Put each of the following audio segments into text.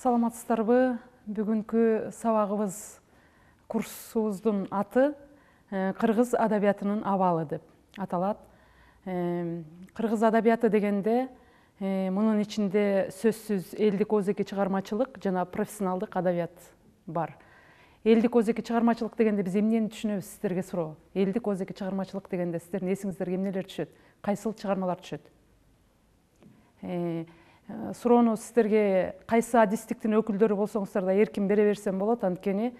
саламатсыздарбы бүгүнкү сабагыбыз курсубуздун аты кыргыз э, адабиятынын абалы деп аталат кыргыз э, адабияты дегенде э, мунун ичинде сөзсүз элдик озеки чыгармачылык жана профессионалдык адабият бар элдик озеки чыгармачылык дегенде биз эмнени түшүнөбүз сиздерге суроо элдик озеки чыгармачылык дегенде сиздердин эсиңиздерге эмнелер түшөт кайсыл чыгармалар түшөт Э, суроону сиздерге кайсы адистиктин өкүлдөрү болсоңуздар да эркин бере берсем болот анткени э,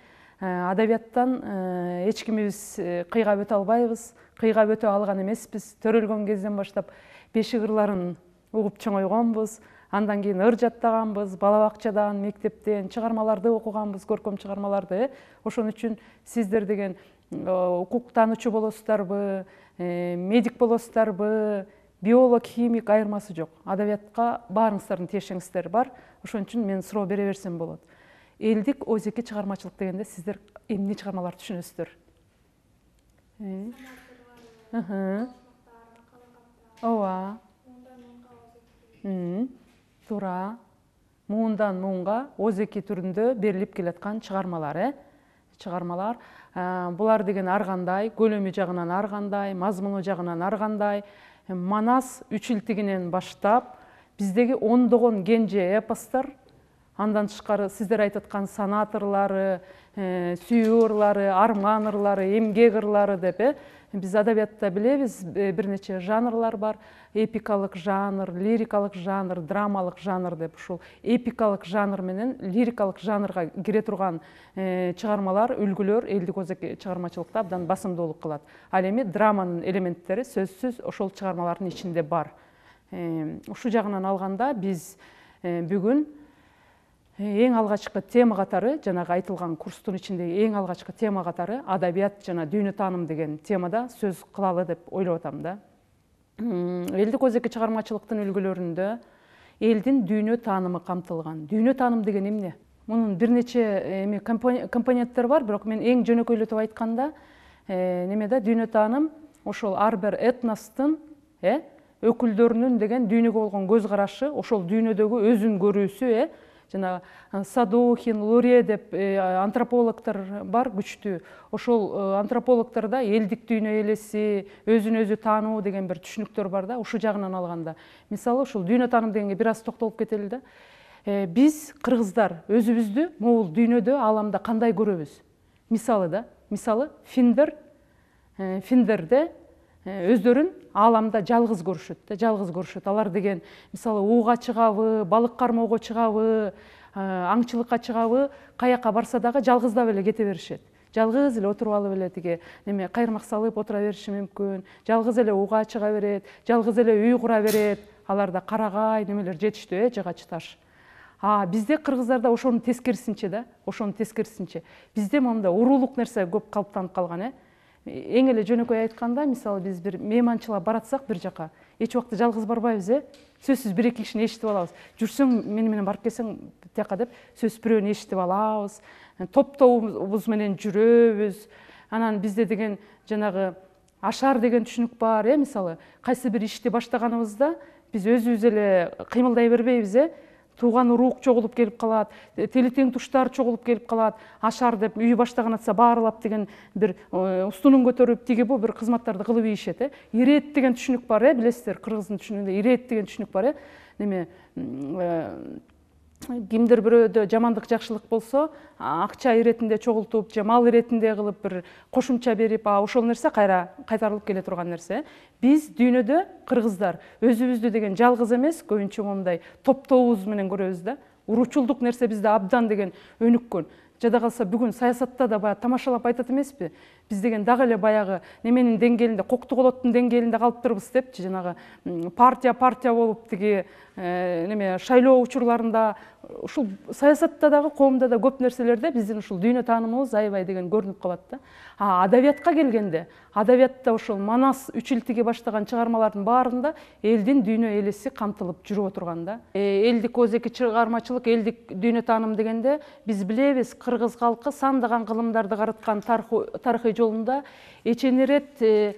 адабияттан э, эч кимибиз кыйгап өтө албайбыз кыйгап өтө алган эмеспиз төрөлгөн кезден баштап бешик ырларын угуп чоңойгонбуз андан кийин ыр жаттаганбыз бала бакчадан мектептен чыгармаларды окуганбыз көркөм чыгармаларды э ошон үчүн сиздер деген укук укуктануучу болосуздарбы медик болосуздарбы биолог химик айырмасы жоқ адабиятқа баарыңыздардын тиешеңиздер бар ошон үчүн мен суроо бере берсем болот элдик озеки чыгармачылык дегенде сиздер эмне чыгармаларды түшүнөсүздөр ооба туура муундан муунга озеки түрүндө берилип келаткан чыгармалар э чыгармалар э, булар деген ар кандай көлөмү жагынан ар кандай мазмуну жагынан ар кандай манас үчилтигинен баштап биздеги ондогон генже эпостор андан тышкары сиздер айтып аткан санат э, ырлары сүйүү ырлары деп э біз әдебиетте білеміз бірнеше жанрлар бар эпикалық жанр лирикалық жанр драмалық жанр деп ушул эпикалық жанр менен лирикалық жанрға кире турган чыгармалар үлгүлөр элдик озеки чыгармачылыкта абдан басымдуулук кылат ал эми драманын элементтери сөзсүз ошол чыгармалардын ичинде бар ушу жагынан алганда биз бүгүн эң алғашқы тема қатары жанагы айтылған курстун ичиндеги ең алғашқы тема қатары адабият жана дүйнө тааным деген темада сөз қылалы деп ойлоп атам да элдик өзеке чыгармачылыктын үлгүлөрүндө элдин дүйнө таанымы камтылган дүйнө тааным деген эмне мунун бир нече эме компоненттери бар бирок мен эң жөнөкөйлөтүп айтканда неме да дүйнө тааным ошол ар бир этностун э өкүлдөрүнүн деген дүйнөгө болгон көз карашы ошол дүйнөдөгү өзүн көрүүсү э жана э, садохин луре деп э, антропологтор бар күчтүү ошол э, антропологтарда элдик дүйнө элеси өзүн өзү таануу деген бир түшүнүктөр бар да ушул жагынан алганда мисалы ушул дүйнө тааным дегенге бир аз токтолуп кетели да биз кыргыздар өзүбүздү могул дүйнөдө ааламда кандай көрөбүз мисалы да мисалы финдер финдерде Э, өздөрүн ааламда жалгыз көрүшөт да жалгыз көрүшөт алар деген мисалы ууга чыгабы балык кармоого чыгабы э, аңчылыкка чыгабы каяка барса дагы жалгыздап эле кете беришет жалгыз эле отуруп алып эле тиги неме кайрмак салып отура бериши мүмкүн жалгыз эле ууга чыга берет жалгыз эле үй кура берет аларда карагай немелер жетиштүү э жыгач таш а бизде кыргыздарда ошонун тескерисинче да ошонун тескерисинче бизде моундай уруулук нерсе көп калыптанып калган э эң эле жөнөкөй айтканда мисалы биз бир мейманчылап баратсак бир жака эч убакта жалгыз барбайбыз э сөзсүз бир эки кишини эшитип алабыз жүрсөң мени менен барып келсең тияка деп сөзсүз бирөөнү эшитип алабыз менен жүрөбүз анан бизде деген жанагы ашар деген түшүнүк бар э мисалы кайсы бир ишти баштаганыбызда биз өзүбүз эле кыймылдай бербейбиз э туған урук чогулуп келип калат тили тең туштар чогулуп келип калат ашар деп үй баштаган атса баарлап деген бир устунун көтөрүп тиги қызматтарды бир кызматтарды кылып ийишет э ирет деген түшүнүк бар э иә, билесиздер кыргыздын түшүнүгүндө ирет деген түшүнүк бар э неме кимдир бирөөдө жамандык жакшылык болсо акча иретинде чогултуп же мал иретинде кылып бир кошумча берип а ошол нерсе кайра кайтарылып келе турган нерсе биз дүйнөдө кыргыздар өзүбүздү деген жалгыз эмес көбүнчө моундай топтообуз менен көрөбүз да уруучулдук нерсе бизде абдан деген өнүккөн жада қалса бүгін саясатта да баяғы тамашалап айтат емес пе біз деген дағы эле баяғы неменин деңгээлинде кокту колоттун деңгээлинде калып депчи жанагы партия партия болуп тиги э, неме шайлоо учурларында ушул саясатта дагы коомдо да көп нерселерде биздин ушул дүйнө таанымыбыз аябай деген көрүнүп калат да адабиятка келгенде адабиятта ошол манас үшілтіге баштаган чыгармалардын баарында элдин дүйнө элеси камтылып жүрүп отурган да э, элдик чығармачылық, чыгармачылык элдик дүйнө тааным дегенде биз билебиз кыргыз калкы сандаган кылымдарды караткан тарыхый жолунда э,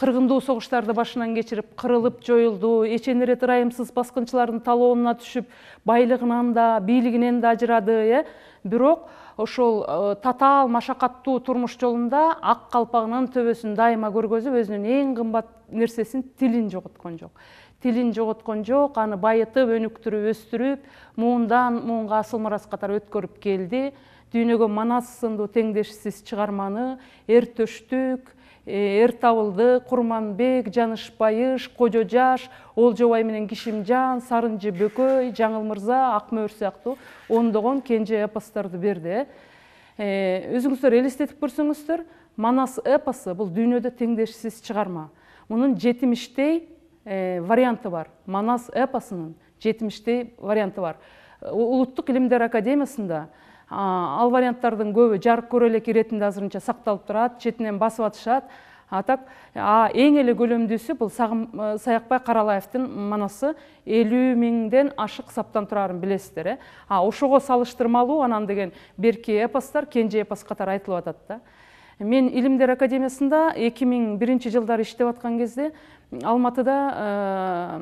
кыргындуу согуштарды башынан кечирип кырылып жоюлду эчен ирет ырайымсыз баскынчылардын талоонуна түшүп байлыгынан да бийлигинен да ажырады э бирок ошол э, татаал машакаттуу турмуш жолунда ак калпагынын төбөсүн дайыма көргөзүп өзүнүн эң кымбат нерсесин тилин жоготкон жок тилин жоготкон жок аны байытып өнүктүрүп өстүрүп муундан муунга асыл мурас катары өткөрүп келди дүйнөгө манас сындуу теңдешсиз чыгарманы эр төштүк Э, эртабылды курманбек жанышпайыш, кожо жаш олжобай менен кишимжан сарынжы бөкөй жаңыл мырза акмөөр сыяктуу ондогон кенже эпосторду берди э, өзүңүздөр элестетип көрсөңүздөр манас эпосу бул дүйнөдө теңдешсиз чыгарма мунун жетимиштей э, варианты бар манас эпосунун жетимиштей варианты бар улуттук илимдер академиясында ал варианттардын көбү жарык көрө элек иретинде азырынча сакталып турат четинен басып атышат атап а эң эле көлөмдүүсү бул саякбай каралаевдин манасы элүү миңден ашык саптан тұрарын билесиздер э а ошого салыштырмалуу анан деген берки эпостор кенже эпос катары айтылып атат да мен илимдер академиясында эки миң биринчи жылдары иштеп аткан кезде алматыда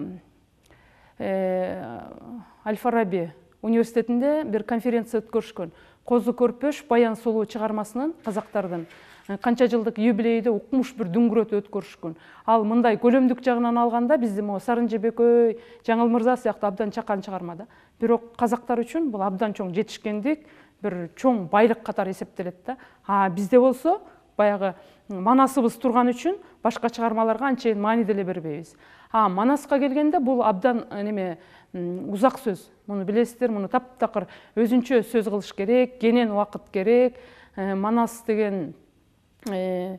аль фараби университетинде бир конференция өткөрүшкөн козу көрпөш баян сулуу чыгармасынын казактардын э, канча жылдык юбилейде укмуш бир дүңгүрөтү өткөрүшкөн ал мындай көлөмдүк жагынан алганда бизди могу сарын жебекөй жаңыл мырза сыяктуу абдан чакан чыгарма да бирок казактар үчүн бул абдан чоң жетишкендик бир чоң байлык катары эсептелет да а бизде болсо баягы манасыбыз турган үчүн башка чыгармаларга анчейин маани деле бербейбиз а манаска келгенде бул абдан э, неме узак сөз муну билесиздер муну таптакыр өзүнчө сөз кылыш керек кенен убакыт керек э, манас деген э,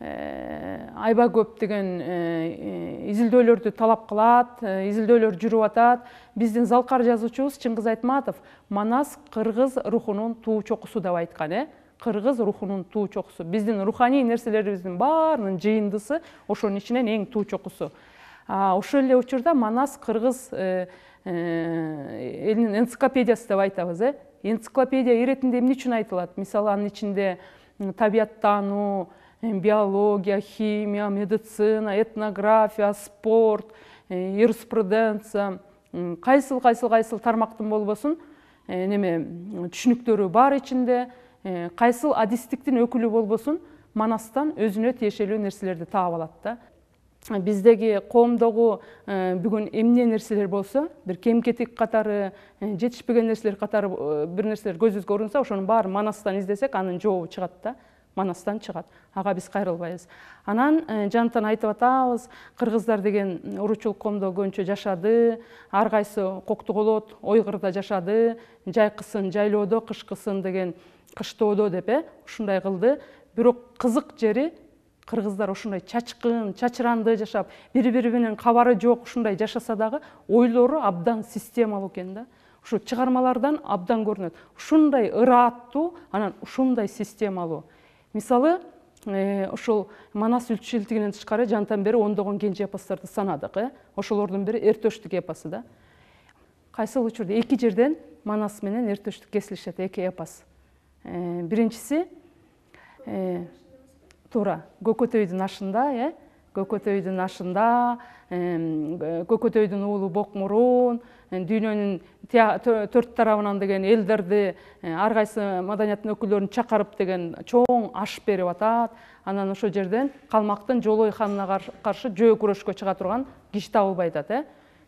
э, аябай көп деген изилдөөлөрдү талап кылат изилдөөлөр жүрүп атат биздин залкар жазуучубуз чыңгыз айтматов манас кыргыз рухунун туу чокусу деп айткан э кыргыз рухунун туу чокусу биздин руханий нерселерибиздин баарынын жыйындысы ошонун ичинен эң туу чокусу ошол эле учурда манас кыргыз э, э, элинин энциклопедиясы деп айтабыз э энциклопедия иретинде эмне үчүн айтылат мисалы анын ичинде табияттануу э, биология химия медицина этнография спорт юриспруденция кайсыл кайсыл кайсыл тармактын болбосун неме түшүнүктөрү бар ичинде кайсыл адистиктин өкүлү болбосун манастан өзүнө тиешелүү нерселерди таап алат да биздеги коомдогу э, бүгүн эмне нерселер болсо бир кем кетик катары э, жетишпеген нерселер катары э, бир нерселер көзүбүзгө көрүнсө ошонун баарын манастан издесек анын жообу чыгат да манастан чыгат ага биз кайрылбайбыз анан жанатан айтып атабыз кыргыздар деген уруучулук коомдо көбүнчө жашады ар кайсы кокту болот ойгырда жашады жайкысын жайлоодо кышкысын деген кыштоодо деп э ушундай кылды бирок кызык жери кыргыздар ушундай чачкын чачыранды жашап бири бири менен кабары жок ушундай жашаса дагы ойлору абдан системалуу экен да ушу чыгармалардан абдан көрүнөт ушундай ырааттуу анан ушундай системалуу мисалы э, ушул манас үлчилтигинен тышкары жантан бери ондогон кенже эпосторду санадык э ошолордун бири төштүк эпосу да кайсыл учурда эки жерден манас менен төштүк кесилишет эки эпос э, биринчиси э, туура көкөтөйдүн ашында э көкөтөйдүн ашында көкөтөйдүн уулу бокмурун э, дүйнөнүн төрт тарабынан деген элдерди э, ар кайсы маданияттын өкүлдөрүн чакырып деген чоң аш берип атат анан ошол жерден калмактын жолой ханына каршы жөө күрөшкө чыга турган киши табылбай атат э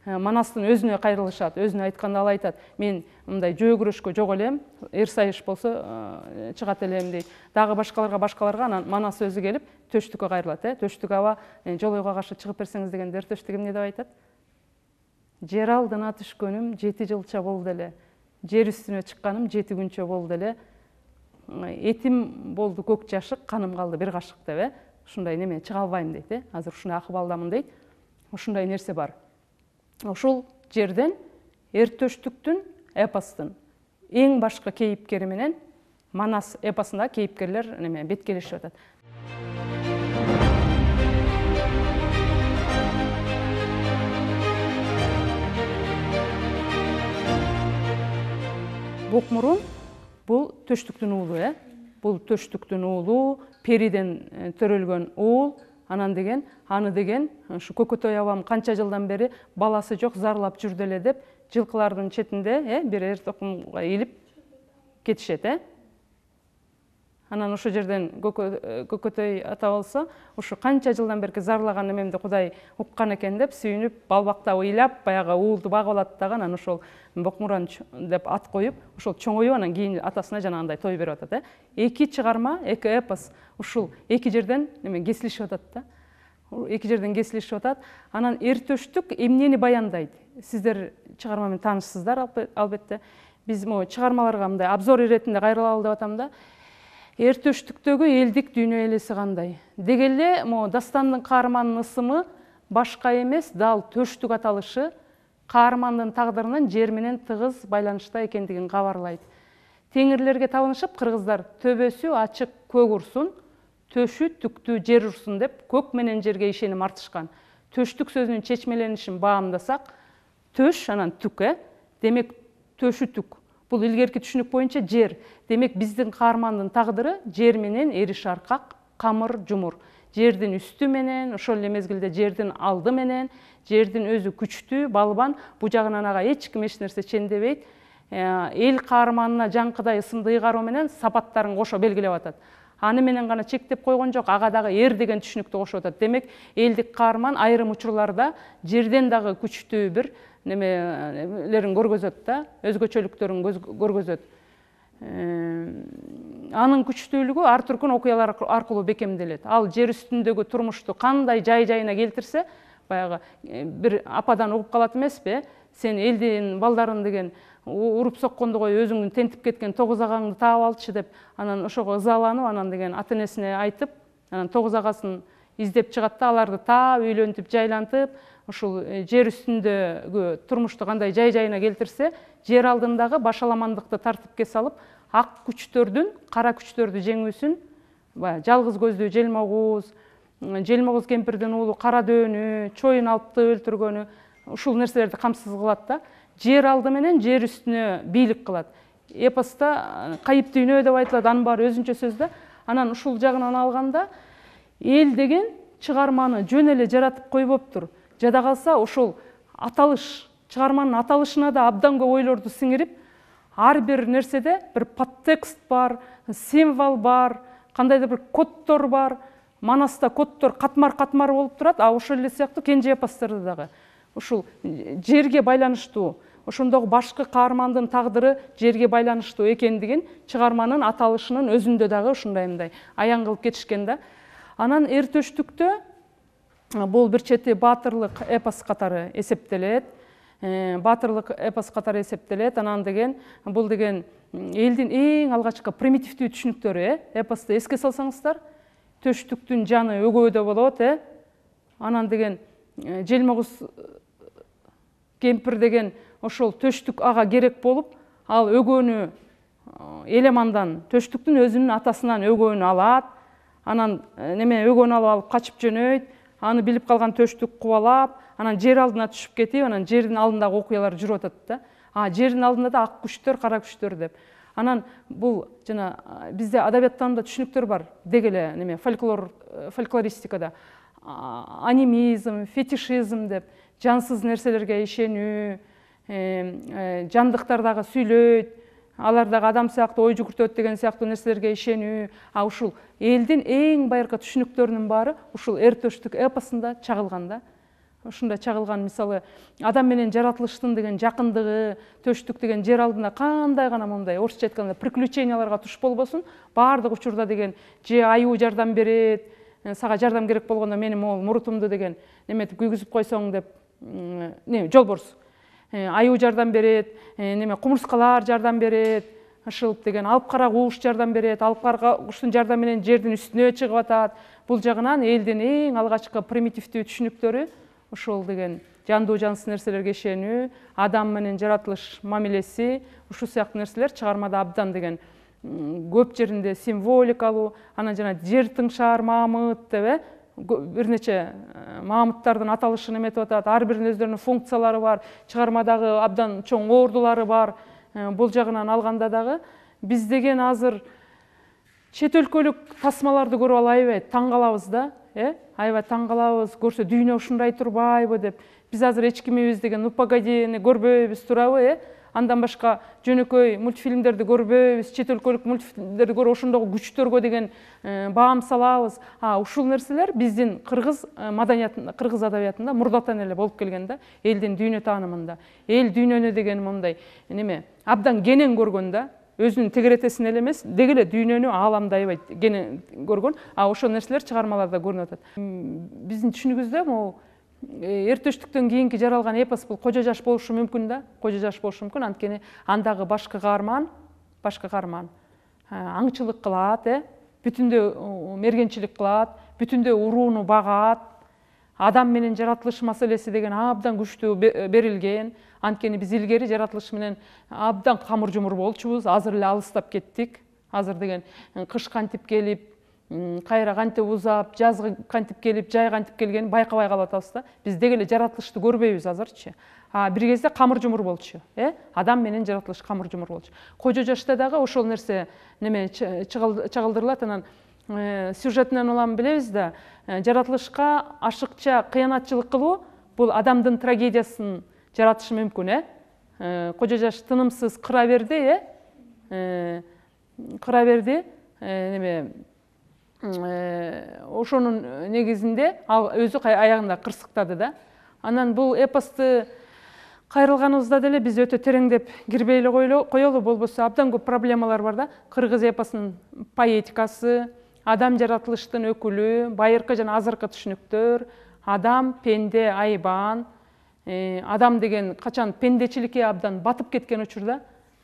Э, манастың өзіне кайрылышат өзүнө айтканда ал айтат мен мындай жөө жоқ жок элем сайыш болсо чыгат э, элем дейт дагы башкаларга башкаларга анан манас өзү келип төштүккө кайрылат э төштүк аба жолойго каршы чыгып берсеңиз дегенде төштүк эмне деп айтат жер алдына түшкөнүм жети жылча болду эле жер үстүнө чыкканым жети күнчө болду эле этим болду көк жашык каным калды бир кашык деп э ушундай неме чыга албайм дейт э азыр ушундай акыбалдамын дейт ушундай нерсе бар ошол жерден эртөштүктүн эпостун эң башкы кейипкери менен манас эпосунда кейіпкерлер неме беткелешип атат бокмурун бул төштүктүн уулу э бул төштүктүн уулу периден э, төрөлгөн уул анан деген аны деген ушу көкөтөй абам канча жылдан бери баласы жок зарлап жүрдү эле деп жылкылардын четинде э бир эр токумга ийилип кетишет э анан ошол жерден көкөтөй э, ата болсо ушу канча жылдан берки зарлаган эмемди кудай уккан экен деп сүйүнүп балбакта ыйлап баягы уулду багып алат дагы анан ошол бокмуран деп ат коюп ошол чоңоюп анан кийин атасына жанагындай той берип атат э эки чыгарма эки эпос ушул эки жерден эме кесилишип атат да эки жерден кесилишип атат анан эртөштүк эмнени баяндайт сиздер чыгарма менен таанышсыздар албетте биз могу чыгармаларга мындай обзор иретинде кайрылалы деп атам да төштүктөгү элдик элеси кандай деги эле могу дастандын каарманынын ысымы башка эмес дал төштүк аталышы каармандын тагдырынын жер менен тыгыз байланышта экендигин кабарлайт теңирлерге табынышып кыргыздар төбөсү ачык көк урсун төшү түктүү жер урсун деп көк менен жерге ишеним артышкан төштүк сөзүнүн чечмеленишин баамдасак төш анан түк э демек төшү түк бұл ілгергі түшінік бойынша жер демек біздің каармандын тағдыры жер менен шарқақ, қамыр, жұмыр. жумур үсті менен ошол эле мезгилде жердин алды менен жердин өзі күчтүү балбан бул жагынан ага эч ким эч нерсе чендебейт э, эл каарманына жаңкыдай ысымды ыйгаруу менен сапаттарын кошо белгилеп атат аны менен гана чектеп койгон жок ага дагы эр деген түшүнүктү кошуп атат демек элдик каарман айрым учурларда жерден дагы күчтүү бир немелерин көргөзөт да өзгөчөлүктөрүн көргөзөт анын күчтүүлүгү ар түркүн окуялар аркылуу бекемделет ал жер үстүндөгү турмушту кандай жай жайына келтірсе, баягы э, бир ападан угуп калат эмеспи э сен элдин балдарын деген уруп сокконду кой өзүңдүн тентип кеткен тогуз агаңды таап алчы деп анан ошого ызаланып анан деген ата энесине айтып анан тогуз агасын издеп чыгат да аларды таап үйлөнтүп жайлантып ушул э, жер үстүндөгү турмушту кандай жай жайына келтирсе жер алдындагы башаламандыкты тартипке салып ак күчтөрдүн кара күчтөрдү жеңүүсүн баягы жалгыз көздүү желмогуз желмогуз кемпирдин уулу кара дөөнү чоюн алыпты өлтүргөнү ушул нерселерди камсыз кылат да жер алды менен жер үстүнө бийлик кылат эпоста кайып э, дүйнө деп айтылат анын баары өзүнчө сөз да анан ушул жагынан алганда эл деген чыгарманы жөн эле жаратып койбоптур жада калса ошол аталыш чыгарманын аталышына да абдан көп ойлорду сиңирип ар бир нерседе бир подтекст бар символ бар кандайдыр бир кодтор бар манаста кодтор катмар катмар болуп турат а ошол эле сыяктуу кенже эпостордо дагы ушул э, жерге байланыштуу ошондогу башкы каармандын тагдыры жерге байланыштуу экендигин чыгарманын аталышынын өзүндө дагы ушундай мындай аян кылып кетишкен да анан эр төштүктө бул бир чети баатырлык эпос катары эсептелет э, баатырлык эпос катары эсептелет анан деген бул деген элдин эң алгачкы примитивдүү түшүнүктөрү э эпосту эске салсаңыздар төштүктүн жаны өгөөдө болот э анан деген э, желмогуз э, кемпир деген ошол төштүк ага керек болуп ал өгөөнү э, элемандан төштүктүн өзүнүн атасынан өгөөнү алат анан э, неме өгөөнү алып алып качып жөнөйт аны билип калган төштүк кубалап анан жер алдына түшүп кетип анан жердин алдындагы окуялар жүрүп атат да а жердин алдында да ак күчтөр кара күчтөр деп анан бул жана э, бизде адабияттанымда түшүнүктөр бар деги эле неме фольклор фольклористикада анимизм фетишизм деп жансыз нерселерге ишенүү Э, жандыктар дагы сүйлөйт алар дагы адам сыяктуу ой жүгүртөт деген сыяктуу нерселерге ишенүү а ушул элдин эң байыркы түшүнүктөрүнүн баары ушул эр төштүк эпосунда чагылган да ушундай чагылган мисалы адам менен жаратылыштын деген жакындыгы төштүк деген жер алдында кандай гана моундай орусча айтканда приключенияларга туш болбосун баардык учурда деген же аюу жардам берет э, сага жардам керек болгондо менин могул мурутумду деген неметип күйгүзүп койсоң деп жолборс Э, аюу жардам берет э, неме кумурскалар жардам берет ышылып деген алып кара куш жардам берет алып кара куштун жардамы менен жердин үстүнө чыгып атат бул жагынан элдин эң алгачкы примитивдүү түшүнүктөрү ушул деген жандуу жансыз нерселерге ишенүү адам менен жаратылыш мамилеси ушул сыяктуу нерселер чыгармада абдан деген көп жеринде символикалуу анан жана жер тыңшаар мамыт деп э бир нече э, мамыттардын аталышын эметип атат ар биринин өздөрүнүн функциялары бар чыгармадагы абдан чоң ордулары бар э, бул жагынан алганда дагы биз деген азыр чет өлкөлүк тасмаларды көрүп алып аябай таң калабыз да э аябай таң калабыз көрсө дүйнө ушундай турбайбы деп биз азыр эч кимибиз деген ну погодини көрбөйбүз туурабы э андан башка жөнөкөй мультфильмдерди көрбөйбүз чет өлкөлүк мультфильмдерди көрүп ошондогу күчтөргө деген э, баам салабыз ушул нерселер биздин кыргыз э, маданиятында кыргыз адабиятында мурдатан эле болуп келген да элдин дүйнө таанымында эл дүйнөнү деген мондай неме абдан кенен көргөн да өзүнүн тегеретесин эле эмес деги эле дүйнөнү ааламды аябай кенен көргөн а ошол нерселер чыгармаларда көрүнүп атат биздин түшүнүгүбүздө могу Э, эр төштүктөн кийинки жаралган эпос бул кожо жаш болушу мүмкүн да кожо жаш болушу мүмкүн анткени андагы башкы каарман башкы каарман э, аңчылык кылат э бүтүндөй мергенчилик кылат бүтүндөй урууну багат адам менен жаратылыш маселеси деген абдан күчтүү э, берилген анткени биз илгери жаратылыш менен абдан камыр жумур болчубуз азыр эле алыстап кеттик азыр деген кыш кантип келип қайра кантип узап жазғы кантип келіп, жай кантип келген, байқабай калып атабыз да биз деги эле жаратылышты көрбөйбүз азырчы бир кезде камыр жумур болчу э адам менен жаратылыш камыр жумур болчу кожо жашта дагы ошол нерсе неме чагылдырылат анан э, сюжетинен улам билебиз да э, жаратылышка ашыкча кыянатчылык кылуу бул адамдын трагедиясын жаратышы мүмкүн э кожо э, жаш тынымсыз кыра берди э кыра берди неме Э, ошонун негизинде ал өзү аягында кырсыктады да анан бул эпосту кайрылганыбызда деле биз өтө тереңдеп кирбей эле коелу болбосо абдан көп проблемалар бар да кыргыз эпосунун поэтикасы адам жаратылыштын өкүлү байыркы жана азыркы түшүнүктөр адам пенде айбан э, адам деген качан пендечиликке абдан батып кеткен учурда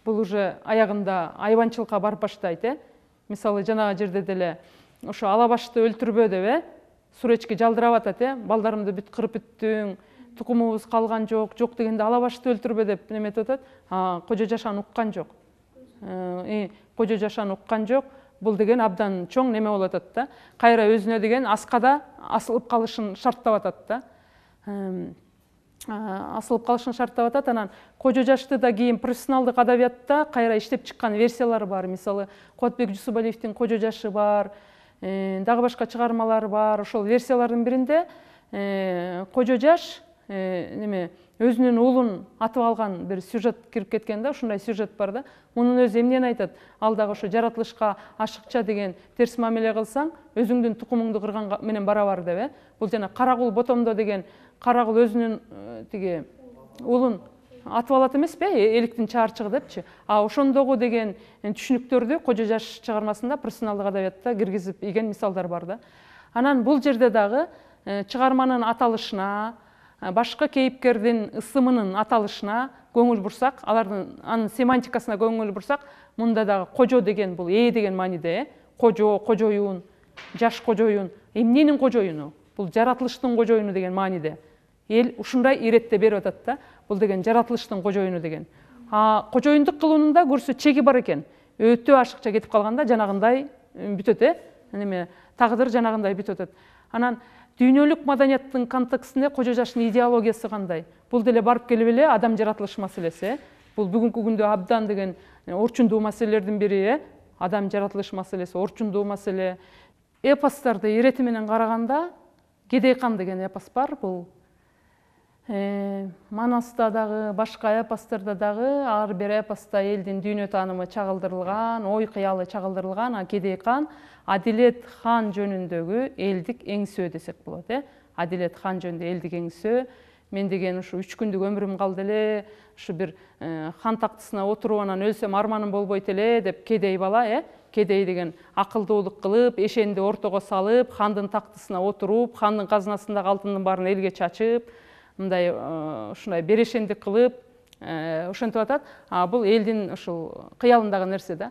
бул уже аягында айбанчылыкка барып баштайт э мисалы жанагы жерде деле ошо ала башты өлтүрбө деп э суречки жалдырап атат э балдарымды бүт кырып бүттүң тукумубуз калган жок жок дегенде ала башты өлтүрбө деп неметип атат кожо жашаны уккан жок э, кожо жашаны уккан жок бул деген абдан чоң неме болуп атат да кайра өзүнө деген аскада асылып калышын шарттап атат да асылып калышын шарттап атат анан кожо жашты да кийин профессионалдык адабиятта кайра иштеп чыккан версиялар бар мисалы кубатбек жусубалиевдин кожо жашы бар Э, дагы башка чыгармалары бар ошол версиялардын биринде э, кожо жаш э, неме өзүнүн уулун атып алган бир сюжет кирип кеткен да ушундай сюжет бар да мунун өзү эмнени айтат ал дагы ошо жаратылышка ашыкча деген терс мамиле кылсаң өзүңдүн тукумуңду кырган менен барабар деп э бул жана кара ботомдо деген кара кул өзүнүн тиги уулун атып алат пе э, эликтин чаарчыгы депчи а ошондогу деген э, түшүнүктөрдү кожо жаш чыгармасында персоналдык адабиятта киргизип ийген мисалдар бар да анан бул жерде дагы э, чыгарманын аталышына башкы кейипкердин ысымынын аталышына көңүл бурсак алардын анын семантикасына көңүл бурсак мында дагы кожо деген бул ээ деген мааниде э кожо кожоюн жаш кожоюн эмненин кожоюну бул жаратылыштын кожоюну деген мааниде эл ушундай иретте берип атат да бул деген жаратылыштын кожоюну деген кожоюндук кылуунун көрсө чеги бар экен өтө ашыкча кетип калганда э, жанагындай бүтөт э неме тагдыр жанагындай бүтүп атат анан дүйнөлүк маданияттын контекстинде кожо жаштын идеологиясы кандай бул деле барып келип эле адам жаратылыш маселеси э бул бүгүнкү күндө абдан деген э, орчундуу маселелердин бири э адам жаратылыш маселеси орчундуу маселе эпостарды ирети менен караганда кедей кан деген эпос бар бул Э, манаста дагы башка эпостордо дагы ар бир эпосто элдин дүйнө таанымы чагылдырылган ой кыялы чагылдырылган а кедей кан адилет хан жөнүндөгү элдик эңсөө десек болот э адилет хан жөнүндө элдик эңсөө мен деген ушу үч күндүк өмүрүм калды эле ушу бир э, хан тактысына отуруп анан өлсөм арманым болбойт эле деп кедей бала э кедей деген акылдуулук кылып эшенди ортого салып хандын тактысына отуруп хандын казынасындагы алтындын баарын элге чачып мындай э, ушундай берешендик кылып э, ошентип атат а бул элдин ушул кыялындагы нерсе да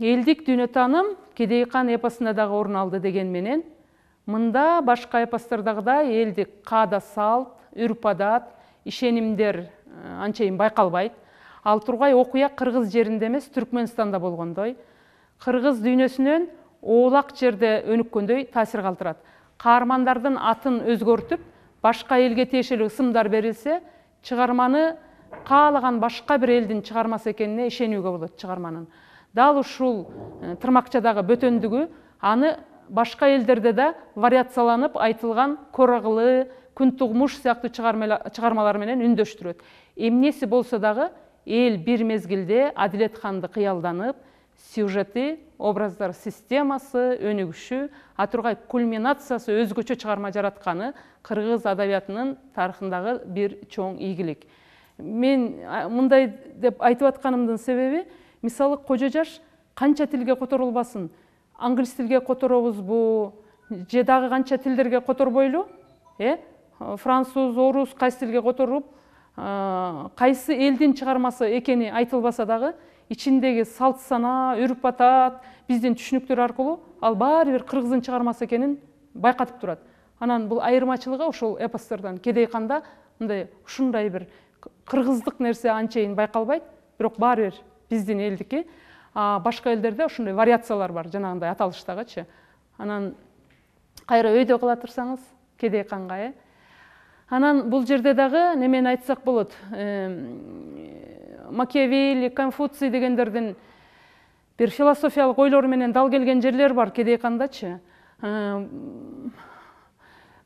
элдик тааным кедей кан эпосунда дагы орун алды деген менен мында башка эпостордогудай элдик каада салт үрп адат ишенимдер э, анчейин байкалбайт ал тургай окуя кыргыз жеринде эмес түркмөнстанда болгондой кыргыз дүйнөсүнөн оолак жерде өнүккөндөй таасир калтырат каармандардын атын өзгөртүп башка элге тиешелүү ысымдар берилсе чыгарманы каалаган башка бир элдин чыгармасы экенине ишенүүгө болот чыгарманын дал ушул э, тырмакчадагы бөтөндүгү аны башка элдерде да вариацияланып айтылган корағылы күнтуғмуш күн тугмуш сыяктуу чыгармалар менен үндөштүрөт эмнеси болсо дагы ел бір мезгілде ханды қиялданып сюжеті образдар системасы өнүгүшү атырғай кульминациясы өзгөчө чыгарма жаратқаны кыргыз адабиятынын тарыхындагы бир чоң ийгилик мен мындай деп айтып атканымдын себебі, мисалы кожо жаш канча тилге которулбасын англис тилге которобузбу же дагы канча тилдерге которбойлу э француз орус кайсы тилге которуп кайсы элдин чыгармасы экени айтылбаса дагы ичиндеги салт санаа үрп атат биздин түшүнүктөр аркылуу ал баары бир кыргыздын чыгармасы экенин байкатып турат анан бул айырмачылыгы ошол эпостордон кедей канда мындай ушундай бир кыргыздык нерсе анчейин байкалбайт бирок баары бир биздин элдики башка элдерде ушундай вариациялар бар жанагындай аталыштагычы анан кайра өйдө кыла турсаңыз кедей канга э анан бул жерде дагы немени айтсак болот э, макиавелли конфуций дегендердин бир философиялык ойлору менен дал келген жерлер бар кедей кандачы э,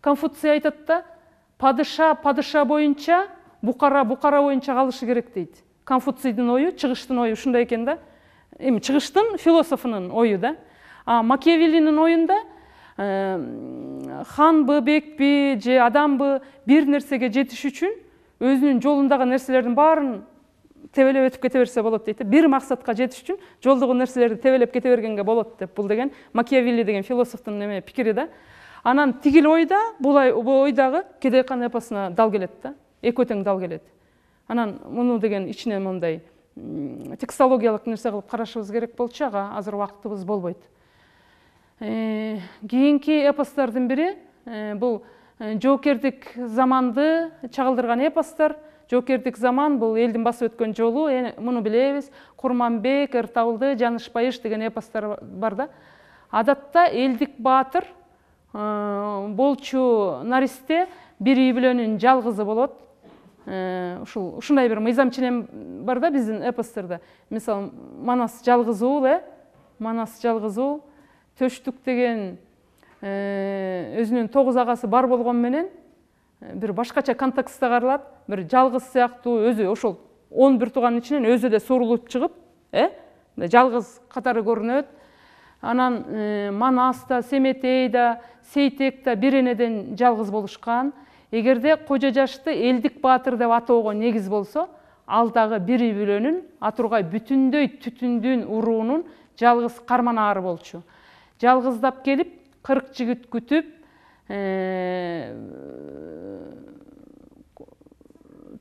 конфуций айтат да падыша падыша боюнча букара букара боюнча калышы керек дейді. конфуцийдин ойы, чыгыштын ою ушундай экен да эми чыгыштын философунун ою да а оюнда ханбы бекпи же адамбы бир нерсеге жетиш үчүн өзүнүн жолундагы нерселердин баарын тебелеп өтүп кете берсе болот дейт да бир максатка жетиш үчүн жолдогу нерселерди тебелеп кете бергенге болот деп бул деген макиавелли деген философтун эме пикири да анан тигил ойда да бул ой дагы кан эпосуна дал келет да экөө тең дал келет анан муну деген ичинен мындай текстологиялык нерсе кылып карашыбыз керек болчу ага азыр убактыбыз болбойт Э, кийинки эпостордун бири э, бул э, жоокердик заманды чагылдырган эпостор жоокердик заман бул элдин басып өткөн жолу муну билебиз курманбек эртабылды жаныш байыш деген эпостор бар да адатта элдик баатыр болчу наристе бир үй бүлөнүн жалгызы болот ушул ушундай бир мыйзам ченем бар да биздин эпостордо мисалы манас жалгыз уул э манас жалгыз уул төштүк деген э, өзүнүн тогуз агасы бар болгон менен э, бир башкача контекстте каралат бир жалгыз сыяктуу өзү ошол он бир тууганын ичинен өзү да суурулуп чыгып э мындай жалгыз катары көрүнөт анан э, манаста семетей да сейтек да энеден жалгыз болушкан эгерде кожо жашты элдик баатыр деп атоого негиз болсо ал дагы бири бүлөнүн атургай бүтүндөй түтүндүн уруунун жалгыз карманаары болчу жалғыздап келіп қырық жігіт күтіп э,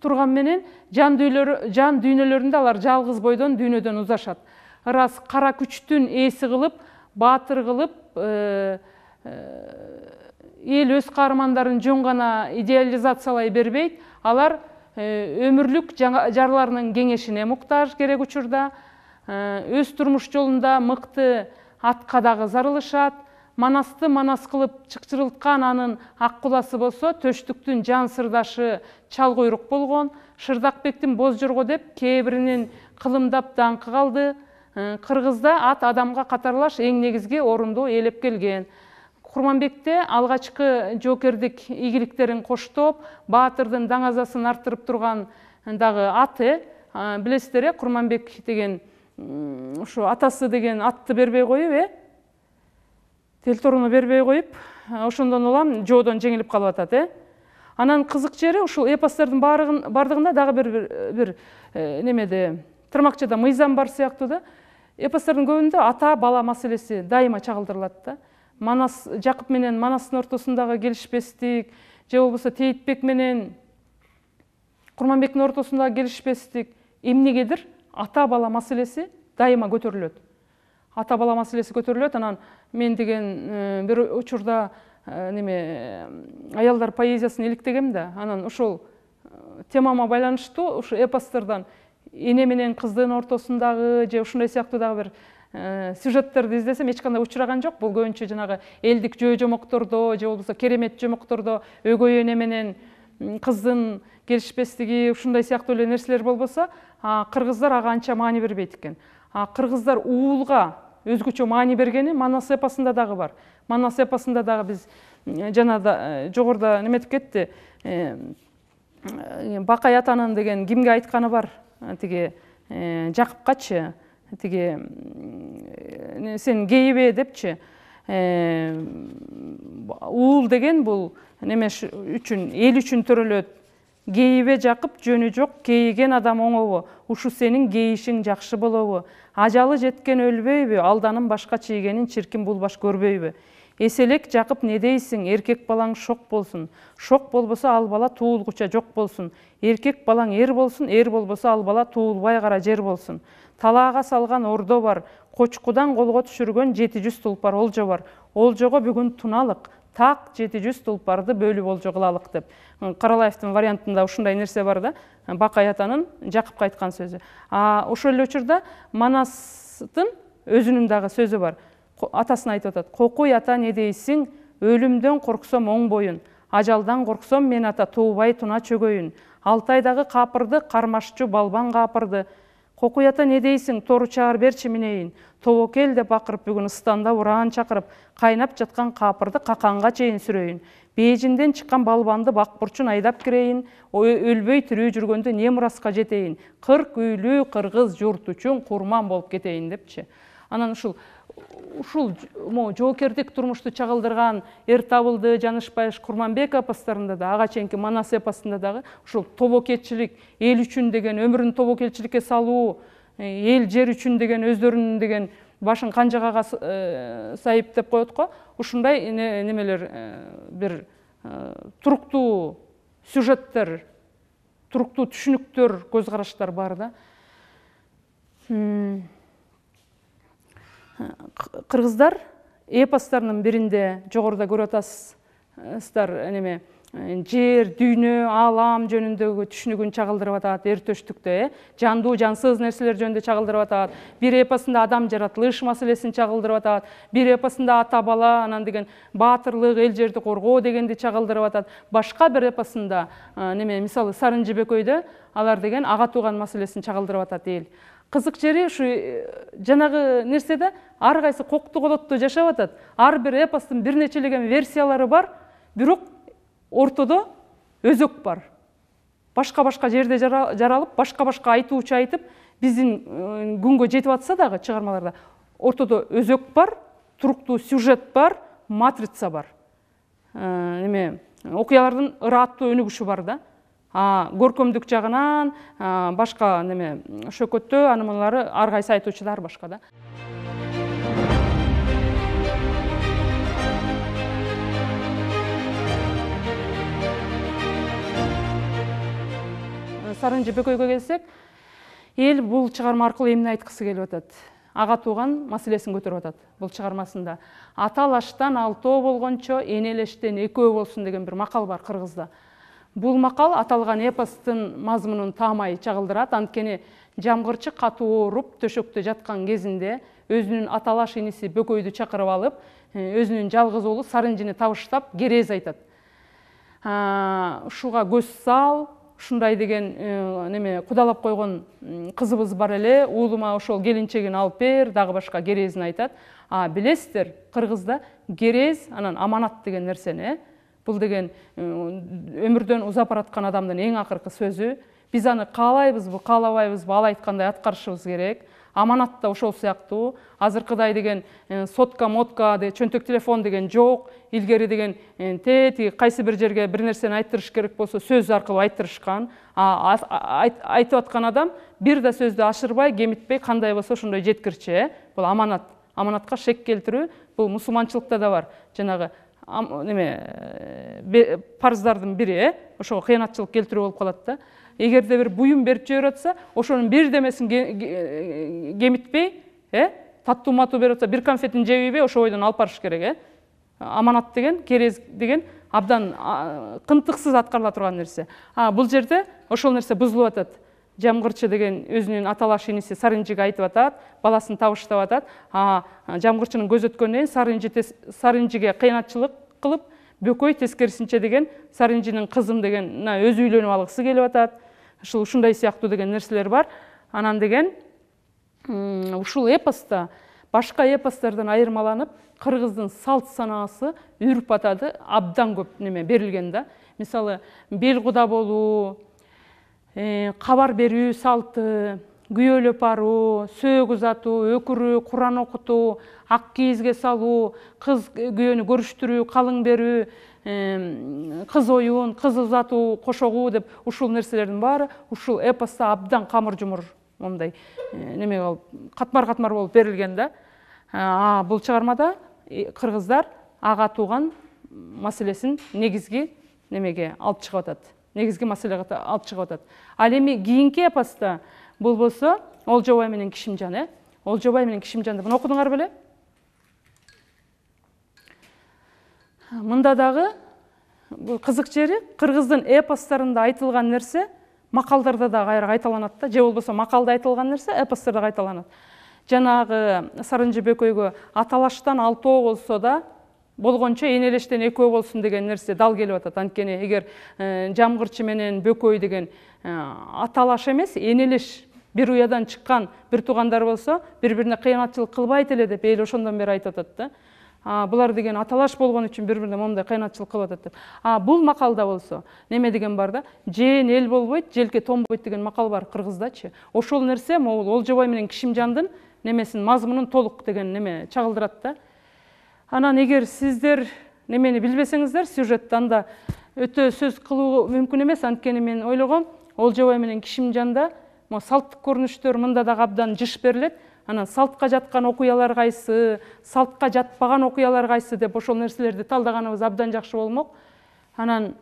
тұрғанменен жан жан дүйнөлөрүндө алар жалғыз бойдан дүйнеден ұзашады. рас қара күчтүн эси кылып батыр кылып э, э, ел өз қармандарын жөн ғана идеализациялай бербейт алар өмірлік жарларының кеңешіне мұқтаж керек учурда өз тұрмыш жолында мықты атка дагы зарылышат манасты манас кылып чыкчырылткан анын ак куласы болсо төштүктүн жан сырдашы чал куйрук болгон шырдакбектин боз жорго деп кээ биринин кылымдап даңкы калды э, кыргызда ат адамга катарлаш эң негизги орунду ээлеп келген курманбекте алгачкы жоокердик ийгиликтерин коштоп баатырдын даңазасын арттырып турган дагы аты э, билесиздер э курманбек деген ушу атасы деген атты бербей қойып э телторуну бербей қойып ошондон улам жоодон жеңилип калып атат э анан кызык жери ушул эпостордун баардыгында дагы бир бир э, немеде тырмакчада мыйзам бар сыяктуу да эпостордун көбүндө ата бала маселеси дайыма чагылдырылат да манас жакып менен манастын ортосундагы келишпестик же болбосо тейитбек менен курманбектин ортосундагы келишпестик эмнегедир ата бала мәселесі дайыма көтеріледі ата бала мәселесі көтеріледі анан мен деген э, бір учурда э, неме э, аялдар поэзиясын иликтегем да анан ошол темама байланыштуу ушу эпостордон эне менен кыздын ортосундагы же ушундай сыяктуу дагы бир сюжеттерди издесем эч кандай учураган жок бул көбүнчө жанагы элдик жөө жомоктордо же болбосо керемет жомоктордо өгөй эне менен кыздын келишпестиги ушундай сыяктуу эле нерселер болбосо Қырғыздар ағанша анча маани екен қырғыздар кыргыздар уулга өзгөчө маани бергени манас эпосунда дагы бар манас эпосунда дагы биз жана э, жогоруда неметип кетти э, э, бакай атанын деген кимге айтканы бар тиги жакыпкачы тиги сен кейбе депчи уул деген бул неме үчүн эл үчүн төрөлөт кейибе жакып жөнү жок кейиген адам оңобу ушу сенин кейишиң жакшы болобу ажалы жеткен өлбөйбү алданын башка чийгенин чиркин булбаш көрбөйбү эселек жакып не дейсиң эркек балаң шок болсун шок болбосо ал бала туулгуча жок болсун эркек балаң эр болсун эр болбосо ал бала туулбай кара жер болсун талаага салган ордо бар кочкудан колго түшүргөн жети жүз тулпар олжо бар олжого бүгүн туналык так 700 тұлпарды тулпарды бөлүп жоғылалық деп каралаевдин вариантында ушундай нерсе бар да бакай атанын жакыпка сөзі. сөзү а ошол эле учурда манастын өзүнүн дагы бар Атасын айтып атат кокуй ата не дейсиң өлүмдөн корксом бойын, ажалдан корксом мен ата туубай туна чөгөйүн алтайдагы капырды кармашчу балбан капырды кокуй ата эмне дейсиң тору чаар берчи минейин тобокел деп акырып бүгүн ыстанда ураан чакырып кайнап жаткан каапырды каканга чейин сүрөйүн бээжинден чыккан балбанды бак бурчун айдап кирейин өлбөй тирүү жүргөндө не мураска жетейин кырк үйлүү кыргыз журт үчүн курман болуп кетейин депчи анан ушул ушул могу жоокердик турмушту чагылдырган эр табылды жаныш курманбек эпостарында да ага чейинки манас эпосунда дагы ушул тобокелчилик эл үчүн деген өмүрүн тобокелчиликке салуу э, эл жер үчүн деген өздөрүнүн деген башын канжыгага э, сайып деп коет го ушундай немелер э, бир туруктуу сюжеттер туруктуу түшүнүктөр көз караштар бар да кыргыздар эпосторунун биринде жогоруда көрүп атасыздар неме жер дүйнө аалам жөнүндөгү түшүнүгүн чагылдырып атат эр төштүктө э жандуу жансыз нерселер жөнүндө чагылдырып атат бир эпосунда адам жаратылыш маселесин чагылдырып атат бир эпосунда ата бала анан деген баатырлык эл жерди коргоо дегенди чагылдырып атат башка бир эпосунда э, неме мисалы сарын жебекөйдө алар деген ага тууган маселесин чагылдырып атат эл кызык жери ушу э, жанагы нерсе да ар кайсы кокту колотто жашап атат ар бир эпостун бир нечелеген версиялары бар бирок ортодо өзөк бар башка башка жерде жаралып башка башка айтуучу айтып биздин э, күнгө жетип атса дагы чыгармаларда ортодо өзөк бар туруктуу сюжет бар матрица бар э, эме окуялардын ырааттуу өнүгүшү бар да көркөмдүк жагынан башка неме шөкөттө анан мыналары ар кайсы айтуучулар башка да сарын бөкөйгө келсек эл бул чыгарма аркылуу эмне айткысы келип атат ага тууган маселесин көтөрүп атат бул чыгармасында аталаштан алтоо болгончо энелештен экөө болсун деген бир макал бар кыргызда бул макал аталган эпостун мазмунун таамай чагылдырат анткени жамгырчы катуу ооруп төшөктө жаткан кезинде өзүнүн аталаш иниси бөкөйдү чакырып алып өзүнүн жалгыз уулу сарынжини табыштап керез айтат ушуга көз сал ушундай деген неме кудалап койгон кызыбыз бар эле уулума ошол келинчегин алып бер дагы башка керезин айтат а билесиздер кыргызда керез анан аманат деген нерсени э бұл деген өмірден ұзап бараткан адамдын ең акыркы сөзі біз аны каалайбызбы ба ал айтқандай аткарышыбыз керек аманат да ошол сыяктуу азыркыдай деген сотка мотка чөнтөк телефон деген жок илгери деген тээ кайсы бир жерге бир нерсени айттырыш керек болсо сөз аркылуу айттырышкан айтып аткан адам бир да сөздү ашырбай кемитпей кандай болсо ошондой жеткирчү э бул аманат аманатка шек келтирүү бул мусулманчылыкта да бар жанагы неме парыздардын бири э ошого кыянатчылык келтирүү болуп калат да эгерде бир буюм берип жиберип атса ошонун демесин кемитпей э, э таттуу матуу берип атса бир конфетин ийбей ошол бойдон алып барыш керек э аманат деген керез деген абдан кынтыксыз аткарыла турган нерсе а бул жерде ошол нерсе бузулуп атат жамгырчы деген өзүнүн аталаш иниси сарынжиге айтып атат баласын табыштап атат жамгырчынын көз өткөнүнөн сарынжиге кыянатчылык кылып бөкөй тескерисинче деген сарынжинин кызым деген мына өзү үйлөнүп алгысы келип атат ушул ушундай сыяктуу деген нерселер бар анан деген ушул эпосто башка эпостордон айырмаланып кыргыздын салт санаасы үрп атады абдан көп неме берилген да мисалы бел куда болуу Э, кабар берүү салты күйөөлөп баруу сөөк узатуу өкүрүү куран окутуу ак кийизге салуу кыз күйөөнү көрүштүрүү калың берүү кыз оюн кыз узатуу кошогуу деп ушул нерселердин баары ушул эпосто абдан камыр жумур момундай э, неме кылып катмар катмар болуп берилген да э, а бул чыгармада кыргыздар ага тууган маселесин негизги немеге алып чыгып атат негізгі маселеге алып шығып атат ал эми кийинки эпоста бул болсо олжобай менен кишимжан э олжобай менен кишимжанды мына окудуңар беле мында дагы кызык жери кыргыздын эпостарында айтылган нерсе макалдарда дагы кайра кайталанат да же болбосо макалда айтылган нерсе эпостарда кайталанат жанагы сарынжы бөкөйгө аталаштан алтоо болсо да болгончо энелештен экөө болсун деген нерсе дал келип атат анткени эгер э, жамгырчы менен бөкөй деген э, аталаш эмес энелеш бир уядан чыккан бир туугандар болсо бири бирине кыянатчылык кылбайт эле деп эл ошондон бери айтып атат да булар деген аталаш болгон үчүн бири бирине моундай кыянатчылык кылып атат деп а бул макалда болсо неме деген бар да жээн эл болбойт желке тонбойт деген макал бар кыргыздачы ошол нерсе могул олжобай менен кишимжандын немесин мазмунун толук деген неме чагылдырат да анан егер сиздер немени билбесеңиздер сюжетти да өтө сөз кылуу мүмкүн эмес анткени мен ойлогом олжобай менен кишимжанда могу салттык көрүнүштөр мында дагы абдан жыш берилет анан салтка жаткан окуялар кайсы салтка жатпаган окуялар кайсы деп ошол нерселерди талдаганыбыз абдан жакшы болмок анан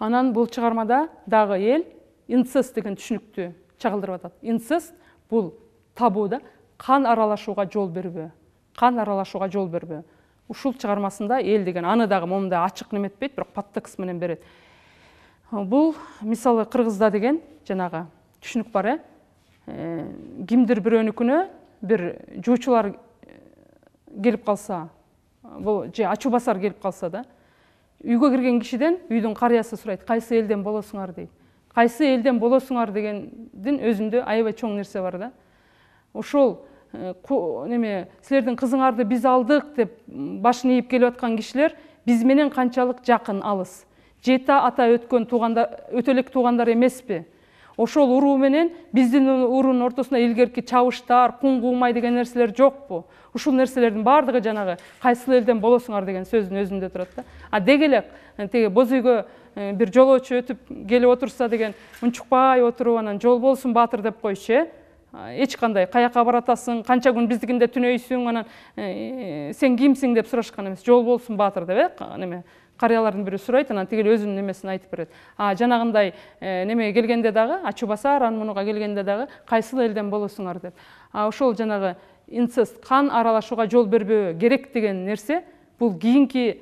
анан бул чыгармада дагы эл инцест деген түшүнүктү чагылдырып атат инцест бул табуу кан жол бербөө қан аралашуға жол бербе ушул чыгармасында эл деген аны дагы момундай ачык неметпейт бирок подтекст менен берет э, бул мисалы кыргызда деген жанагы түшүнүк бар э, э кимдир бирөөнүкүнө бир жуучулар э, келип калса бул же ачуу басар келип калса да үйгө кирген кишиден үйдүн карыясы сурайт кайсы элден болосуңар дейт кайсы элден болосуңар дегендин өзүндө аябай чоң нерсе бар да ошол Э, неме силердин кызыңарды биз алдык деп башын ийип келип аткан кишилер биз менен канчалык жакын алыс жети ата өткөн туугандар өтө элек туугандар эмеспи ошол уруу менен биздин уруунун ортосунда илгерки чабыштар кун куумай деген нерселер жокпу ушул нерселердин баардыгы жанагы кайсыл элден болосуңар деген сөздүн өзүндө турат да а деги эле тиги боз үйгө э, бир жолоочу өтүп келип отурса деген унчукпай отуруп анан жол болсун баатыр деп койчу э кандай, қаяққа баратасың қанша күн біздікінде түнейсің анан сен кимсиң деп сұрашкан эмес жол болсун батыр деп э неме қариялардың бірі сұрайды анан тигил өзүнүн немесин айтып берет а жанагындай немеге келгенде дагы ачубасар анан мунуга келгенде дагы кайсыл элден болосуңар деп а ошол жанагы инцест кан аралашууга жол бербөө керек деген нерсе бул кийинки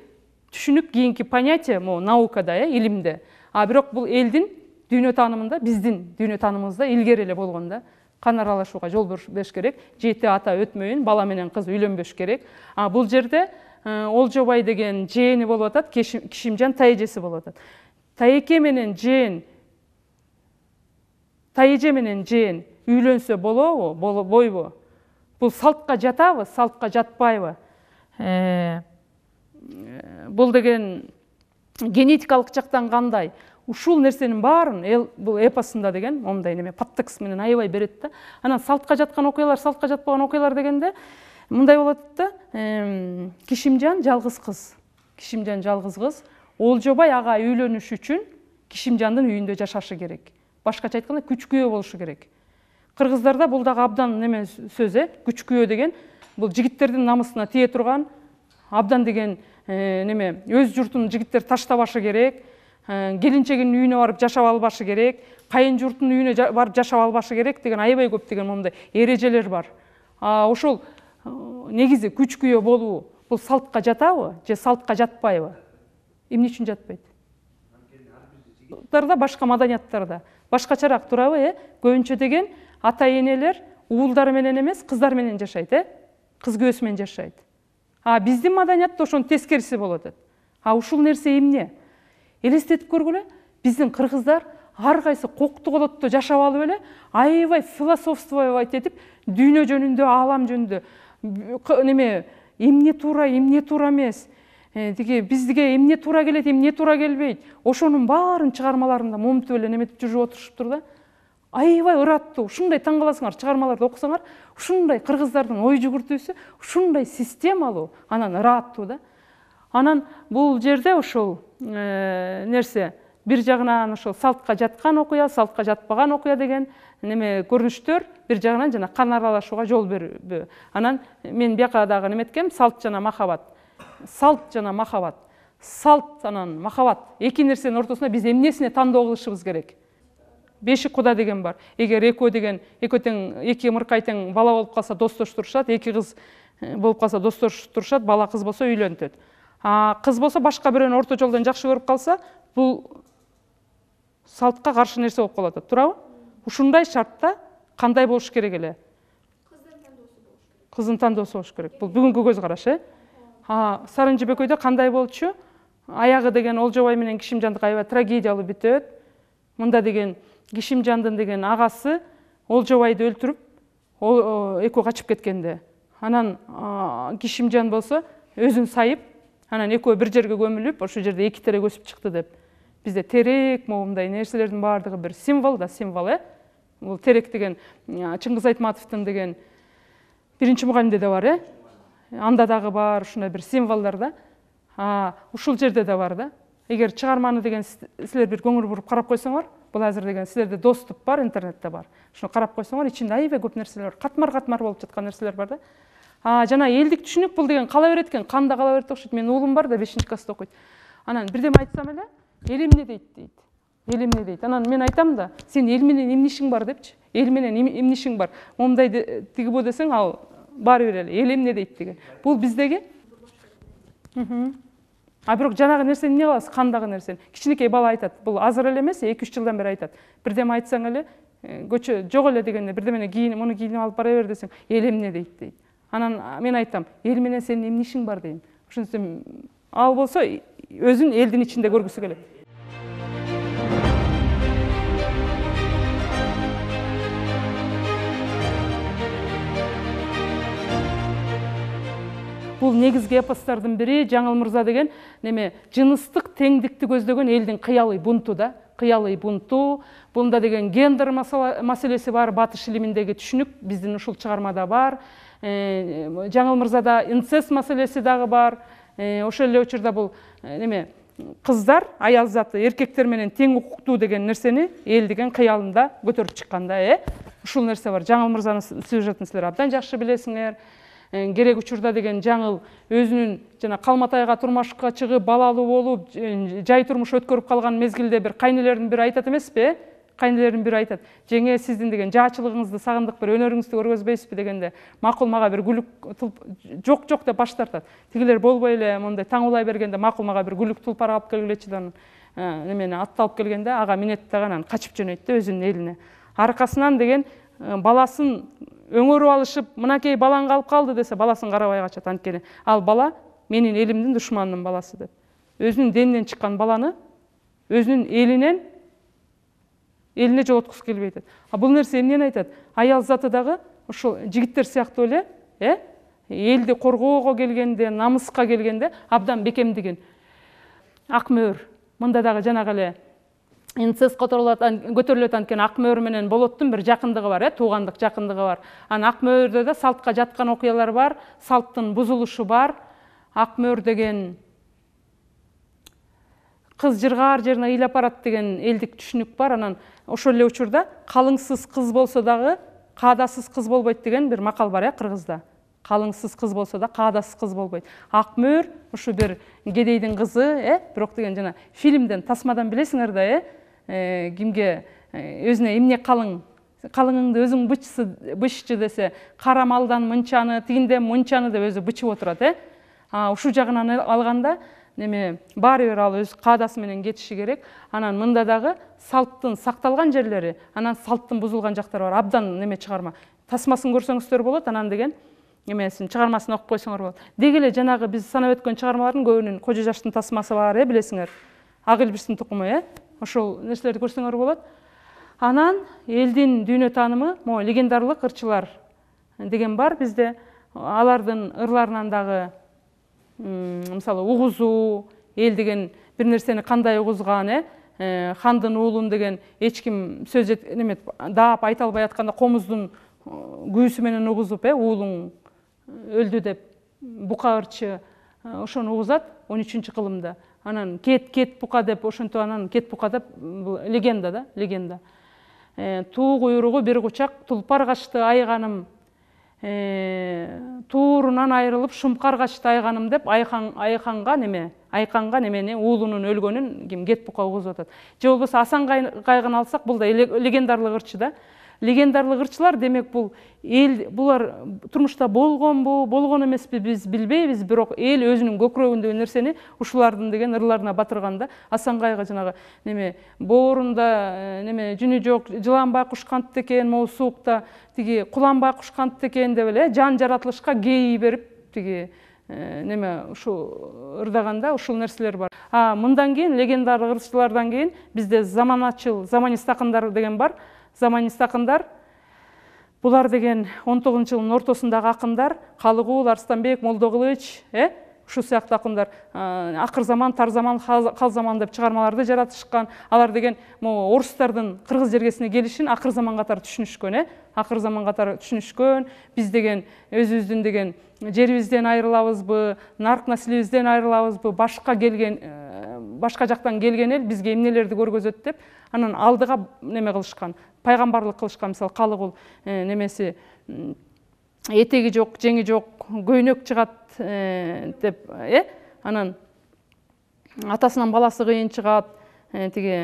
түшүнүк кийинки понятие могу наукада э илимде а бирок бул элдин дүйнө таанымында биздин дүйнө таанымыбызда илгери эле болгон да қан аралашуға жол бериш керек жети ата өтмейін, бала менен қыз үйленбеш керек а бул жерде э, олжобай деген жээни болуп атат кишимжан таэжеси болуп атат тайеке менен жээн таэже менен жээн үйлөнсө болобу болбойбу бул салтка жатабы салтка жатпайбы э, э, бул деген генетикалык жактан кандай ушул нерсенин баарын эл бул эпосунда деген моундай неме подтекс менен аябай берет да анан салтка жаткан окуялар салтка жатпаган окуялар дегенде мындай болот да кишимжан жалгыз кыз кишимжан жалгыз кыз олжобай ага үйлөнүш үчүн кишимжандын үйүндө жашашы керек башкача айтканда күйөө болушу керек кыргыздарда бул дагы абдан неме сөз э күйөө деген бул жигиттердин намысына тие турган абдан деген э, неме өз журтун жигиттер таштабашы керек Э, келинчегинин үйүнө барып жашап албашы керек кайын журттун үйүнө барып жашап албашы керек деген аябай көп деген моундай ережелер бар ошол э, негизи күч күйөө болуу бул салтка жатабы же салтка жатпайбы эмне үчүн жатпайт да башка маданияттарда башкачараак турабы э көбүнчө деген ата энелер уулдары менен эмес кыздар менен жашайт э кыз күйөөсү менен жашайт а биздин маданиятта ошонун тескериси болуп атат а ушул нерсе эмне елестетіп көргіле біздің қырғыздар арқайсы қоқты қолотты жашап алып эле аябай философствовать етіп дүйнө жөнүндө аалам жөнүндө неме эмне туура эмне туура эмес э, тиги биздиге эмне туура келет эмне туура келбейт ошонун баарын чыгармаларында моментип эле неметип жүрүп отурушуптур да аябай ыраттуу ушундай таң каласыңар чыгармаларды окусаңар ушундай кыргыздардын ой жүгүртүүсү ушундай системалуу анан ыраттуу да анан бул жерде ушул э, нерсе бир жагынан ошол салтка жаткан окуя салтка жатпаган окуя деген неме көрүнүштөр бир жагынан жана кан аралашууга жол бербөө анан мен бияка дагы неметкем салт жана махабат салт жана махабат салт анан махабат эки нерсенин ортосунда биз эмнесине тандоо кылышыбыз керек бешик куда деген бар эгер экөө деген экөө тең эки мыркай тең бала болуп калса достоштурушат эки кыз э, болуп калса достоштурушат бала кыз болсо үйлөнтөт қыз болса башқа біреуін орта жолдан жақсы көріп қалса бұл салтқа қаршы нәрсе болып қалады туурабы ушундай шартта қандай болуш керек эле қыздың тандоосу болуш керек бұл бүгінгі көзқараш э сарын жібекейде қандай болчу аяғы деген олжобай менен кишимжандык аябай трагедиялуу бүтөт мында деген кишимжандын деген агасы олжобайды өлтүрүп э, экөө качып кеткенде анан кишимжан болсо өзүн сайып анан экөө бир жерге көмүлүп ошол жерде эки терек өсүп чыкты деп бизде терек моундай нерселердин баардыгы бир символ да символ э бул терек деген чыңгыз айтматовдун деген биринчи мугалимде да бар э анда дагы бар ушундай бир символдор да ушул жерде да бар да эгер чыгарманы деген силер бир көңүл буруп карап койсоңор бул азыр деген силерде доступ бар интернетте бар ушуну карап койсоңор ичинде аябай көп нерселер бар катмар катмар болуп жаткан нерселер бар да А жана элдик түшүнүк бул деген кала берет экен канда кала берет окшойт менин уулум бар да бешинчи класста окуйт анан бирдеме айтсам эле эл эмне дейт дейт эл эмне дейт анан мен айтам да сен эл менен эмне ишиң бар депчи эл менен эмне ишиң бар момундай тиги бу десең ал баары бир эле эл эмне дейт деген бул биздеги а бирок жанагы нерсени эмне кылабыз кандагы нерсени кичинекей бала айтат бул азыр эле эмес эки үч жылдан бери айтат бирдеме айтсаң эле э, көчө жок эле дегенде бирдемени кийинип муну кийинип алып бара бер десең эл эмне дейт дейт анан мен айтам эл менен сенин эмне ишиң бар дейм ошентсем ал болсо өзүн элдин ичинде көргүсү келет бул негизги эпостордун бири жаңыл мырза деген неме жыныстык теңдикти көздөгөн элдин кыялый бунту да кыялый бунту бунда деген гендер маселеси бар батыш илиминдеги түшүнүк биздин ушул чыгармада бар Э, жаңыл мырзада инцесс маселеси дагы бар э, ошол эле учурда бул э, неме кыздар аял заты эркектер менен тең укуктуу деген нерсени эл деген кыялында көтөрүп чыккан да э ушул нерсе бар жаңыл мырзанын сюжетин силер абдан жакшы билесиңер керек учурда деген жаңыл өзүнүн жана калматайга турмушка чыгып балалуу болуп жай турмуш өткөрүп калган мезгилде бир кайннелердин бири айтат эмеспи э кайнелердин бірі айтады жеңе сиздин деген сағындық бір бир өнөрүңүздү бе дегенде макул бір бир тұлп жоқ жоқ деп баш тартат тигилер болбой эле мындай таңуулай бергенде макул мага бір күлүк тулпар алып келгилечи да анан ә, немени атты алып келгенде аға минет дагы анан качып жөнөйт да өзүнүн элине аркасынан деген «Ә, баласын өңөрүп алышып мынакей балаң калып калды десе баласын карабай качат анткени ал бала менин элимдин душманынын баласы деп өзүнүн денинен чыккан баланы өзүнүн элинен еліне жолатқысы келбей а бұл нәрсе эмнени айтады аял заты дагы ушул жигиттер сыяктуу эле э элди коргоого келгенде намыска келгенде абдан бекемдигин ак мөөр мында дагы жанагы эле инцест көтөрүлөт анткени ак менен болоттун бир жакындыгы бар э туугандык жакындыгы бар анан ак мөөрдө да салтка жаткан окуялар бар салттын бузулушу бар ак деген кыз жыргаар жерине ыйлап барат деген элдик түшүнүк бар анан ошол эле учурда калыңсыз кыз болсо дагы каадасыз кыз болбойт деген бир макал бар э кыргызда калыңсыз кыз болсо да каадасыз кыз болбойт акмөр ушу бир кедейдин кызы э бирок деген жана фильмден тасмадан билесиңер да э, э кимге э, өзүнө эмне калың калыңыңды өзің бычсы быччы десе кара малдан мынчаны тигинден мынчаны деп өзү бычып отурат э ушул жагынан алганда неме баары бир ал өз каадасы менен кетиши керек анан мында дагы салттын сакталган жерлери анан салттын бузулган жактары бар абдан неме чыгарма тасмасын көрсөңүздөр болот анан деген немесин чыгармасын окуп койсоңор болот деги эле жанагы биз санап өткөн чыгармалардын көбүнүн кожо жаштын тасмасы бар э билесиңер ак илбирстин тукуму э ошол нерселерди көрсөңөр болот анан элдин дүйнө таанымы могу легендарлык ырчылар деген бар бизде алардын ырларынан дагы мысалы ұғызу, ел деген бір нәрсені қандай угузган э хандын уулун деген ешкім сөз даап айта албай атканда қомыздың күүсү э, менен угузуп ұлың э, уулуң э, деп бука ырчы ошону 13 он үчүнчү кылымда анан кет кет бұқа деп ошентип анан кет бұқа деп бул легенда да легенда туу куйругу бир кучак тулпар качты ай Э, туурунан айрылып шумкар качты айганым деп айканга неме айканга немени уулунун өлгөнүн ким кет бука угузуп атат же болбосо асан кайгыны алсак бул да легендарлык ырчы да Легендарлы ырчылар демек бул эл булар турмушта болгонбу болгон эмеспи биз билбейбиз бирок эл өзүнүн көкүрөгүндөгү нерсени ушулардын деген ырларына батырғанда асанғайға жанагы неме боорунда э, неме жүні жоқ жылан байкуш екен экен суықта тиги кулан байкуш кантты экен деп эле жан жаратылышка гей берип тиги э, неме ұшу ырдағанда ушул нәрселер бар а мындан кийин легендарлык ырчылардан кийин бизде заманачыл заманист акындар деген бар заманист ақындар бұлар деген 19 жылдың ортосындағы ақындар қалығұл арыстанбек молдоғлыч ә? Э, ұшу сияқты ақындар ә, ақыр заман тар заман қал, заман деп шығармаларды жаратып шыққан алар деген орыстардың қырғыз жергесіне келішін ақыр заман қатары түшүнүшкөн э ақыр заман қатары түшүнүшкөн біз деген өзүбүздүн деген жерибизден айрылабызбы нарк населебизден айрылабызбы башқа келген э, башка жактан келген эл бизге эмнелерди көргөзөт деп анан алдыга неме кылышкан пайгамбарлык кылышкан мисалы калык э, немеси этеги жок жеңи жок көйнөк чыгат э, деп э анан атасынан баласы кыйын чыгат э, тиги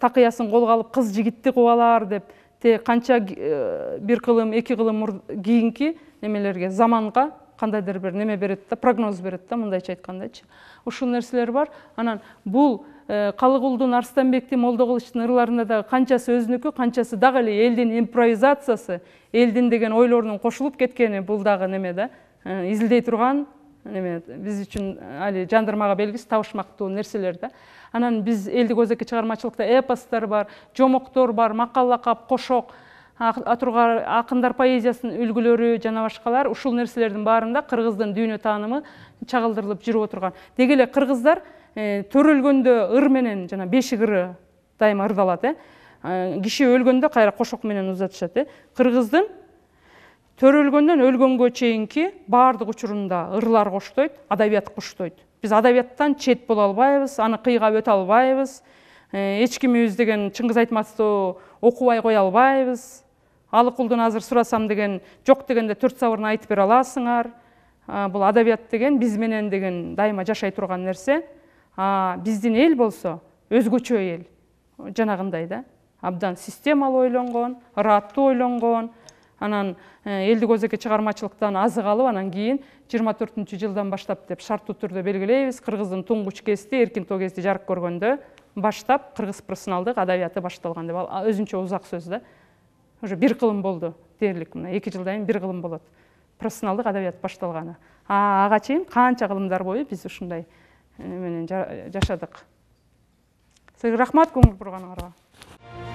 такыясын колго алып кыз жигитти кууп алар деп те канча бир кылым эки кылым кийинки немелерге заманга кандайдыр бир неме берет да прогноз берет да мындайча айткандачы ушул нерселер бар анан бул э, калыгулдун арстанбектин молдо ырларында дагы канчасы өзүнүкү канчасы дагы эле элдин импровизациясы элдин деген ойлорунун кошулуп кеткени бул дагы неме да э, изилдей турган неме биз үчүн э, али жандырмага белгисиз табышмактуу нерселер да анан биз элдик өзекке чыгармачылыкта эпостор бар жомоктор бар макал лакап кошок атургар акындар поэзиясынын үлгүлөрү жана башкалар ушул нерселердин баарында кыргыздын дүйнө таанымы чагылдырылып жүрүп отурган деги эле кыргыздар э, төрөлгөндө ыр менен жана бешик ыры дайыма ырдалат э. э киши өлгөндө кайра кошок менен узатышат э кыргыздын төрөлгөндөн өлгөнгө чейинки баардык учурунда ырлар коштойт адабият коштойт биз адабияттан чет боло албайбыз аны кыйгап өтө албайбыз э, эч кимибиз деген чыңгыз айтматовду окубай кое албайбыз алыкулдун азыр сурасам деген жоқ дегенде төрт сабырын айтып бере аласыңар бул адабият деген биз менен деген дайыма жашай турган нерсе биздин эл болсо өзгөчө эл жанагындай да абдан системалуу ойлонгон ыраттуу ойлонгон анан э, элди көзөккө чыгармачылыктан азык алып анан кийин жыйырма төртүнчү жылдан баштап деп шарттуу түрдө белгилейбиз кыргыздын туңгуч кести эркин тоо кести жарык көргөндө баштап кыргыз персоналдык адабияты башталган деп ал өзүнчө узак сөз да уже бір кылым болды дерлік мына эки жылдан кийин бир болады профессионалдық профессионалдык адабият башталганы а ага чейин канча кылымдар бою биз ушундай э, менен жашадык сізге рахмат көңүл бурганыңарга